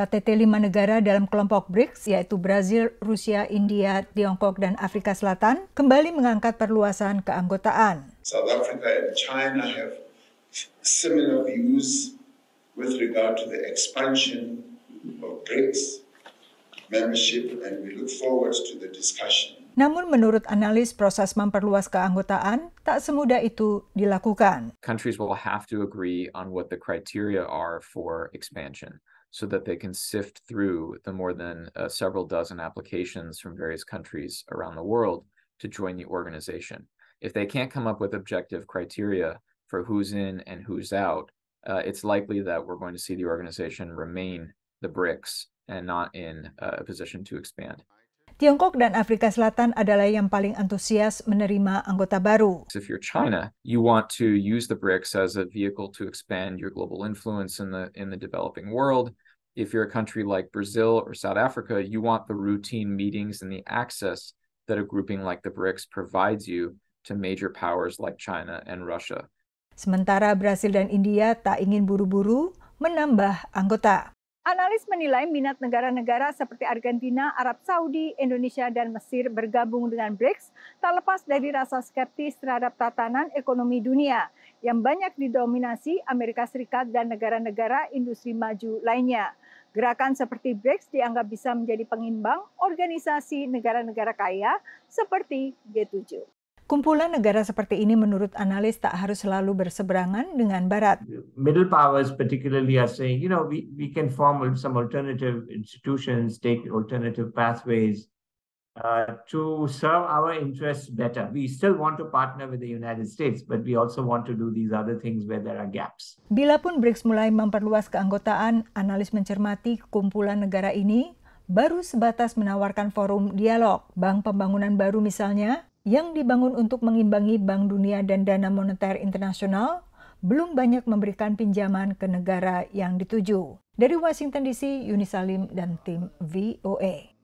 KTT lima negara dalam kelompok BRICS, yaitu Brazil, Rusia, India, Tiongkok, dan Afrika Selatan, kembali mengangkat perluasan keanggotaan. South Africa and China have similar views with regard to the expansion of BRICS membership, and we look forward to the discussion Namun menurut analis proses memperluas keanggotaan tak semudah itu dilakukan. Countries will have to agree on what the criteria are for expansion so that they can sift through the more than uh, several dozen applications from various countries around the world to join the organization. If they can't come up with objective criteria for who's in and who's out, uh, it's likely that we're going to see the organization remain the BRICS and not in uh, a position to expand. Tiongkok dan Afrika Selatan adalah yang paling antusias menerima anggota baru. If you're China, you want to use the BRICS as a vehicle to expand your global influence in the in the developing world. If you're a country like Brazil or South Africa, you want the routine meetings and the access that a grouping like the BRICS provides you to major powers like China and Russia. Sementara Brasil dan India tak ingin buru-buru menambah anggota. Analis menilai minat negara-negara seperti Argentina, Arab Saudi, Indonesia, dan Mesir bergabung dengan BRICS tak lepas dari rasa skeptis terhadap tatanan ekonomi dunia yang banyak didominasi Amerika Serikat dan negara-negara industri maju lainnya. Gerakan seperti BRICS dianggap bisa menjadi pengimbang organisasi negara-negara kaya seperti G7. Kumpulan negara seperti ini menurut analis tak harus selalu berseberangan dengan barat. Middle powers particularly are saying, you know, we we can form some alternative institutions, take alternative pathways uh, to serve our interests better. We still want to partner with the United States, but we also want to do these other things where there are gaps. Bila pun BRICS mulai memperluas keanggotaan, analis mencermati kumpulan negara ini baru sebatas menawarkan forum dialog, bank pembangunan baru misalnya, yang dibangun untuk mengimbangi Bank Dunia dan Dana Moneter Internasional belum banyak memberikan pinjaman ke negara yang dituju. Dari Washington DC, Yuni Salim dan tim VOA. E.